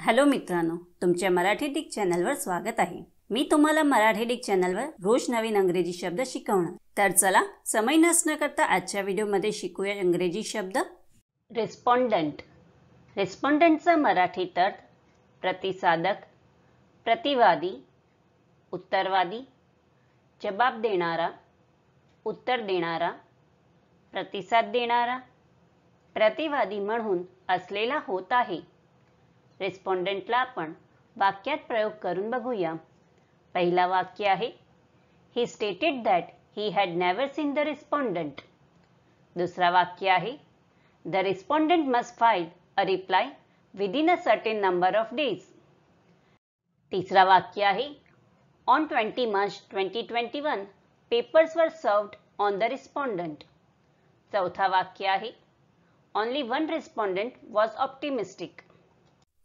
hello मित्रांनो तुमच्या Marathi Dick चॅनलवर स्वागत आहे मी तुम्हाला मराठी डिक चॅनलवर रोज नवीन अंग्रेजी शब्द शिकवणार तर चला समय नसण्याकरता करता आजच्या व्हिडिओमध्ये शिकूया इंग्रजी शब्द रेस्पॉन्डंट रेस्पॉन्डंटचा मराठी अर्थ प्रतिसादक प्रतिवादी उत्तरवादी जबाब देणारा उत्तर देणारा प्रतिसाद देणारा प्रतिवादी म्हणून असलेला होत आहे रेस्पॉन्डंटला आपण वाक्यात प्रयोग करून बघूया पहिला वाक्य आहे he stated that he had never seen the respondent दुसरा वाक्य आहे the respondent must file a reply within a certain number of days तिसरा वाक्य आहे on twenty March twenty twenty one papers were served on the respondent चौथा वाक्य आहे only one respondent was optimistic